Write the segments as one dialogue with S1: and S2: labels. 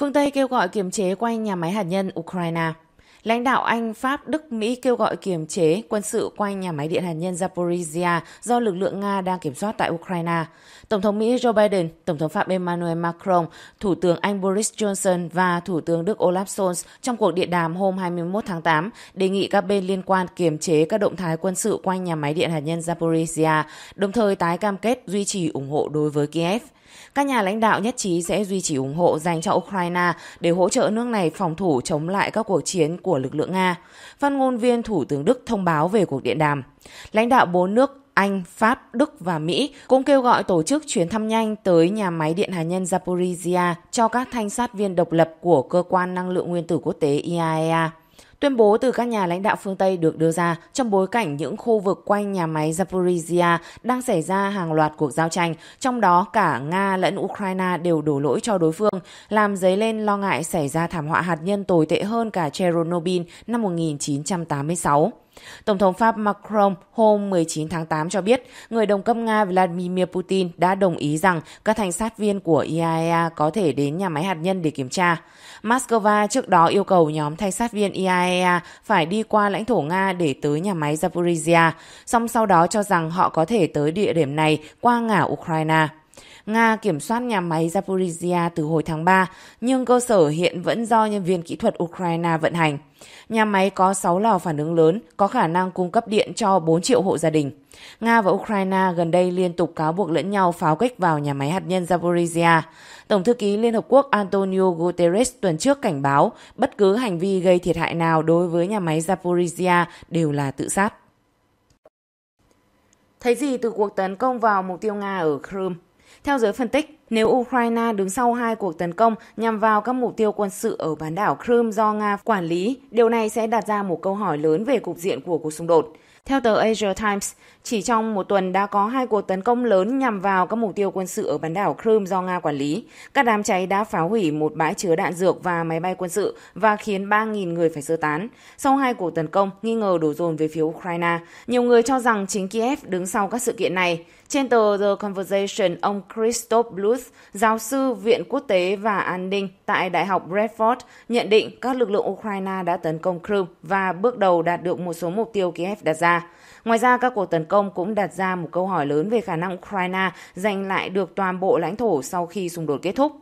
S1: Phương Tây kêu gọi kiềm chế quanh nhà máy hạt nhân Ukraine. Lãnh đạo Anh, Pháp, Đức, Mỹ kêu gọi kiềm chế quân sự quanh nhà máy điện hạt nhân Zaporizhia do lực lượng Nga đang kiểm soát tại Ukraine. Tổng thống Mỹ Joe Biden, Tổng thống Pháp Emmanuel Macron, Thủ tướng Anh Boris Johnson và Thủ tướng Đức Olaf Scholz trong cuộc điện đàm hôm 21 tháng 8 đề nghị các bên liên quan kiềm chế các động thái quân sự quanh nhà máy điện hạt nhân Zaporizhia, đồng thời tái cam kết duy trì ủng hộ đối với Kiev. Các nhà lãnh đạo nhất trí sẽ duy trì ủng hộ dành cho Ukraine để hỗ trợ nước này phòng thủ chống lại các cuộc chiến của lực lượng Nga. Phát ngôn viên Thủ tướng Đức thông báo về cuộc điện đàm. Lãnh đạo bốn nước anh, Pháp, Đức và Mỹ cũng kêu gọi tổ chức chuyến thăm nhanh tới nhà máy điện hạt nhân Zaporizhia cho các thanh sát viên độc lập của Cơ quan Năng lượng Nguyên tử Quốc tế IAEA. E Tuyên bố từ các nhà lãnh đạo phương Tây được đưa ra trong bối cảnh những khu vực quanh nhà máy Zaporizhia đang xảy ra hàng loạt cuộc giao tranh, trong đó cả Nga lẫn Ukraine đều đổ lỗi cho đối phương, làm dấy lên lo ngại xảy ra thảm họa hạt nhân tồi tệ hơn cả Chernobyl năm 1986. Tổng thống Pháp Macron hôm 19 tháng 8 cho biết, người đồng cấp Nga Vladimir Putin đã đồng ý rằng các thành sát viên của IAEA e có thể đến nhà máy hạt nhân để kiểm tra. Moscow trước đó yêu cầu nhóm thanh sát viên IAEA e phải đi qua lãnh thổ Nga để tới nhà máy Zaporizhia, song sau đó cho rằng họ có thể tới địa điểm này qua ngả Ukraine. Nga kiểm soát nhà máy Zaporizhia từ hồi tháng 3, nhưng cơ sở hiện vẫn do nhân viên kỹ thuật Ukraine vận hành. Nhà máy có 6 lò phản ứng lớn, có khả năng cung cấp điện cho 4 triệu hộ gia đình. Nga và Ukraine gần đây liên tục cáo buộc lẫn nhau pháo kích vào nhà máy hạt nhân Zaporizhia. Tổng thư ký Liên Hợp Quốc Antonio Guterres tuần trước cảnh báo bất cứ hành vi gây thiệt hại nào đối với nhà máy Zaporizhia đều là tự sát. Thấy gì từ cuộc tấn công vào mục tiêu Nga ở Crimea? Theo giới phân tích, nếu Ukraine đứng sau hai cuộc tấn công nhằm vào các mục tiêu quân sự ở bán đảo Crimea do Nga quản lý, điều này sẽ đặt ra một câu hỏi lớn về cục diện của cuộc xung đột. Theo tờ Asia Times, chỉ trong một tuần đã có hai cuộc tấn công lớn nhằm vào các mục tiêu quân sự ở bán đảo Crimea do Nga quản lý. Các đám cháy đã phá hủy một bãi chứa đạn dược và máy bay quân sự và khiến 3.000 người phải sơ tán. Sau hai cuộc tấn công, nghi ngờ đổ dồn về phía Ukraine. Nhiều người cho rằng chính Kiev đứng sau các sự kiện này. Trên tờ The Conversation, ông Christoph Bluth, giáo sư Viện Quốc tế và An ninh tại Đại học Bradford, nhận định các lực lượng Ukraine đã tấn công Crimea và bước đầu đạt được một số mục tiêu Kiev đặt ra ra. Ngoài ra, các cuộc tấn công cũng đặt ra một câu hỏi lớn về khả năng Ukraine giành lại được toàn bộ lãnh thổ sau khi xung đột kết thúc.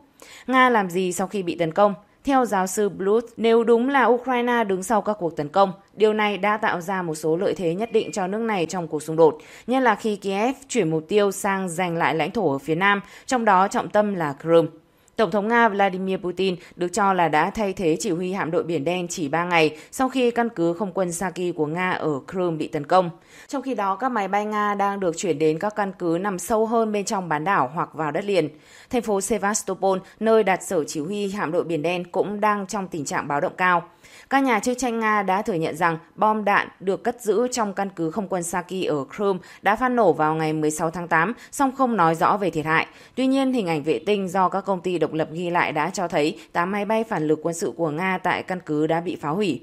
S1: Nga làm gì sau khi bị tấn công? Theo giáo sư Bluth, nếu đúng là Ukraine đứng sau các cuộc tấn công, điều này đã tạo ra một số lợi thế nhất định cho nước này trong cuộc xung đột, nhất là khi Kiev chuyển mục tiêu sang giành lại lãnh thổ ở phía nam, trong đó trọng tâm là Crimea. Tổng thống Nga Vladimir Putin được cho là đã thay thế chỉ huy hạm đội Biển Đen chỉ 3 ngày sau khi căn cứ không quân Saki của Nga ở Crimea bị tấn công. Trong khi đó, các máy bay Nga đang được chuyển đến các căn cứ nằm sâu hơn bên trong bán đảo hoặc vào đất liền. Thành phố Sevastopol, nơi đặt sở chỉ huy hạm đội Biển Đen cũng đang trong tình trạng báo động cao. Các nhà chức trách Nga đã thừa nhận rằng bom đạn được cất giữ trong căn cứ không quân Saki ở Crimea đã phát nổ vào ngày 16 tháng 8, song không nói rõ về thiệt hại. Tuy nhiên, hình ảnh vệ tinh do các công ty độc độc lập ghi lại đã cho thấy 8 máy bay phản lực quân sự của Nga tại căn cứ đã bị phá hủy.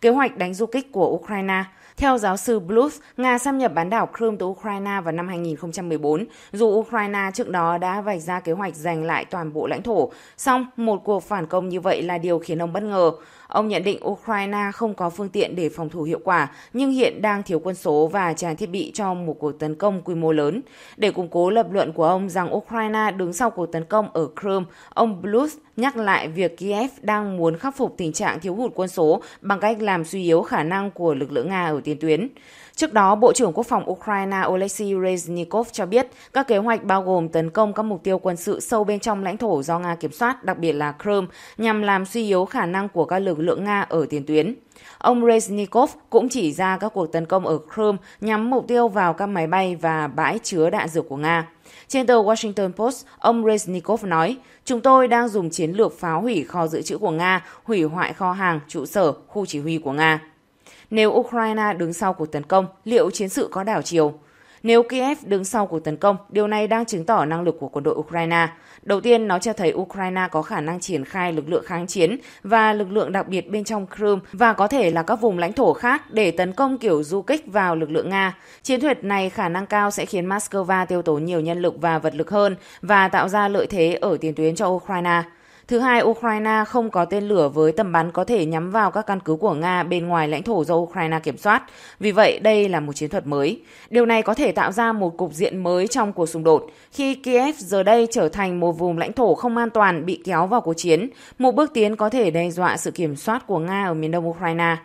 S1: Kế hoạch đánh du kích của Ukraine theo giáo sư Bluth, Nga xâm nhập bán đảo Crimea từ Ukraine vào năm 2014, dù Ukraine trước đó đã vạch ra kế hoạch giành lại toàn bộ lãnh thổ, song một cuộc phản công như vậy là điều khiến ông bất ngờ. Ông nhận định Ukraine không có phương tiện để phòng thủ hiệu quả, nhưng hiện đang thiếu quân số và trang thiết bị cho một cuộc tấn công quy mô lớn. Để củng cố lập luận của ông rằng Ukraine đứng sau cuộc tấn công ở Crimea, ông Bluth nhắc lại việc Kiev đang muốn khắc phục tình trạng thiếu hụt quân số bằng cách làm suy yếu khả năng của lực lượng Nga ở tiền tuyến. Trước đó, Bộ trưởng Quốc phòng Ukraine Oleksiy Reznikov cho biết các kế hoạch bao gồm tấn công các mục tiêu quân sự sâu bên trong lãnh thổ do Nga kiểm soát, đặc biệt là Crimea, nhằm làm suy yếu khả năng của các lực lượng Nga ở tiền tuyến. Ông Reznikov cũng chỉ ra các cuộc tấn công ở Crimea nhắm mục tiêu vào các máy bay và bãi chứa đạn dược của Nga. Trên tờ Washington Post, ông Reznikov nói, chúng tôi đang dùng chiến lược phá hủy kho dự trữ của Nga, hủy hoại kho hàng, trụ sở, khu chỉ huy của Nga. Nếu Ukraine đứng sau cuộc tấn công, liệu chiến sự có đảo chiều? Nếu Kiev đứng sau cuộc tấn công, điều này đang chứng tỏ năng lực của quân đội Ukraine. Đầu tiên, nó cho thấy Ukraine có khả năng triển khai lực lượng kháng chiến và lực lượng đặc biệt bên trong Crimea và có thể là các vùng lãnh thổ khác để tấn công kiểu du kích vào lực lượng Nga. Chiến thuật này khả năng cao sẽ khiến Moscow tiêu tốn nhiều nhân lực và vật lực hơn và tạo ra lợi thế ở tiền tuyến cho Ukraine. Thứ hai, Ukraine không có tên lửa với tầm bắn có thể nhắm vào các căn cứ của Nga bên ngoài lãnh thổ do Ukraine kiểm soát. Vì vậy, đây là một chiến thuật mới. Điều này có thể tạo ra một cục diện mới trong cuộc xung đột, khi Kiev giờ đây trở thành một vùng lãnh thổ không an toàn bị kéo vào cuộc chiến, một bước tiến có thể đe dọa sự kiểm soát của Nga ở miền đông Ukraine.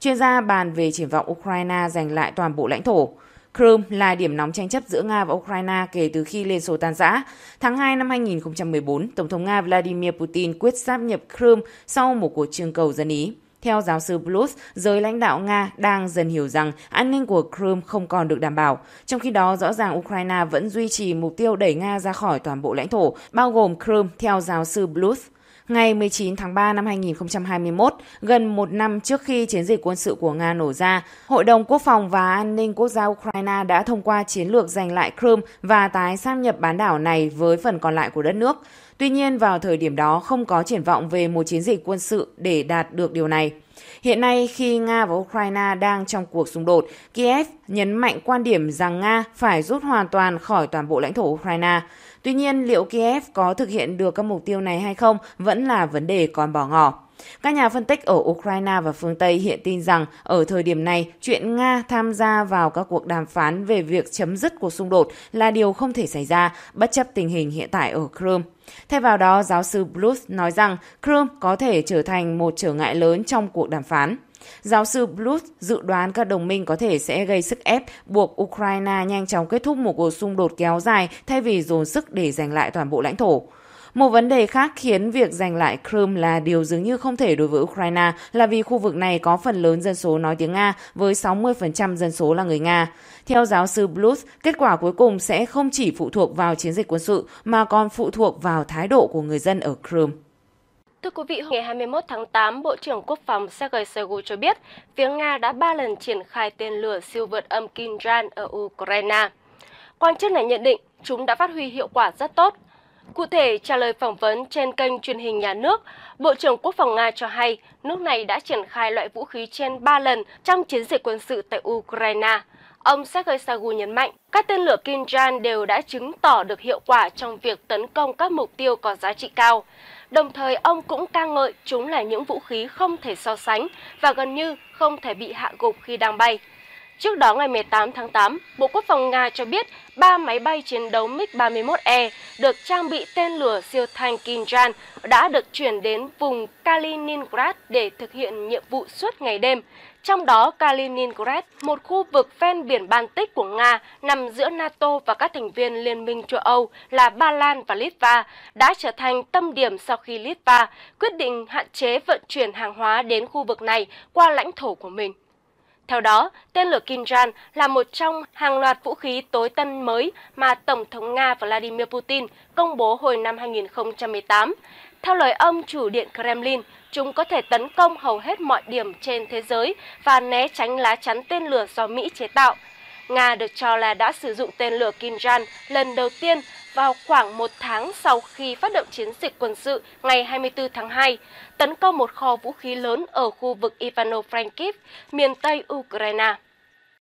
S1: Chuyên gia bàn về triển vọng Ukraine giành lại toàn bộ lãnh thổ. Crimea là điểm nóng tranh chấp giữa Nga và Ukraine kể từ khi Liên Xô tan rã. Tháng 2 năm 2014, Tổng thống Nga Vladimir Putin quyết sáp nhập Crimea sau một cuộc trưng cầu dân Ý. Theo giáo sư Bluth, giới lãnh đạo Nga đang dần hiểu rằng an ninh của Crimea không còn được đảm bảo. Trong khi đó, rõ ràng Ukraine vẫn duy trì mục tiêu đẩy Nga ra khỏi toàn bộ lãnh thổ, bao gồm Crimea, theo giáo sư Bluth ngày 19 tháng 3 năm 2021, gần một năm trước khi chiến dịch quân sự của Nga nổ ra, Hội đồng Quốc phòng và An ninh Quốc gia Ukraine đã thông qua chiến lược giành lại Crimea và tái sáp nhập bán đảo này với phần còn lại của đất nước. Tuy nhiên, vào thời điểm đó không có triển vọng về một chiến dịch quân sự để đạt được điều này. Hiện nay, khi Nga và Ukraine đang trong cuộc xung đột, Kiev nhấn mạnh quan điểm rằng Nga phải rút hoàn toàn khỏi toàn bộ lãnh thổ Ukraine. Tuy nhiên, liệu Kiev có thực hiện được các mục tiêu này hay không vẫn là vấn đề còn bỏ ngỏ. Các nhà phân tích ở Ukraine và phương Tây hiện tin rằng ở thời điểm này, chuyện Nga tham gia vào các cuộc đàm phán về việc chấm dứt cuộc xung đột là điều không thể xảy ra, bất chấp tình hình hiện tại ở Crimea. Thay vào đó, giáo sư Bluth nói rằng Crimea có thể trở thành một trở ngại lớn trong cuộc đàm phán. Giáo sư Bluth dự đoán các đồng minh có thể sẽ gây sức ép buộc Ukraine nhanh chóng kết thúc một cuộc xung đột kéo dài thay vì dồn sức để giành lại toàn bộ lãnh thổ. Một vấn đề khác khiến việc giành lại Crimea là điều dường như không thể đối với Ukraine là vì khu vực này có phần lớn dân số nói tiếng Nga với 60% dân số là người Nga. Theo giáo sư Bluth, kết quả cuối cùng sẽ không chỉ phụ thuộc vào chiến dịch quân sự mà còn phụ thuộc vào thái độ của người dân ở Crimea.
S2: Thưa quý vị, ngày 21 tháng 8, Bộ trưởng Quốc phòng Sergei Shoigu cho biết phía Nga đã ba lần triển khai tên lửa siêu vượt âm Kinjal ở Ukraine. Quan chức này nhận định chúng đã phát huy hiệu quả rất tốt Cụ thể, trả lời phỏng vấn trên kênh truyền hình nhà nước, Bộ trưởng Quốc phòng Nga cho hay nước này đã triển khai loại vũ khí trên 3 lần trong chiến dịch quân sự tại Ukraine. Ông Sergei Shoigu nhấn mạnh, các tên lửa Kinjal đều đã chứng tỏ được hiệu quả trong việc tấn công các mục tiêu có giá trị cao. Đồng thời, ông cũng ca ngợi chúng là những vũ khí không thể so sánh và gần như không thể bị hạ gục khi đang bay. Trước đó ngày 18 tháng 8, Bộ Quốc phòng Nga cho biết ba máy bay chiến đấu MiG-31E được trang bị tên lửa siêu thanh Kinjan đã được chuyển đến vùng Kaliningrad để thực hiện nhiệm vụ suốt ngày đêm. Trong đó, Kaliningrad, một khu vực ven biển Baltic của Nga nằm giữa NATO và các thành viên Liên minh châu Âu là Ba Lan và Litva, đã trở thành tâm điểm sau khi Litva quyết định hạn chế vận chuyển hàng hóa đến khu vực này qua lãnh thổ của mình. Theo đó, tên lửa Kinjan là một trong hàng loạt vũ khí tối tân mới mà Tổng thống Nga Vladimir Putin công bố hồi năm 2018. Theo lời ông chủ điện Kremlin, chúng có thể tấn công hầu hết mọi điểm trên thế giới và né tránh lá chắn tên lửa do Mỹ chế tạo. Nga được cho là đã sử dụng tên lửa Kinjan lần đầu tiên vào khoảng một tháng sau khi phát động chiến dịch quân sự ngày 24 tháng 2, tấn công một kho vũ khí lớn ở khu vực Ivano-Frankivsk, miền Tây Ukraine.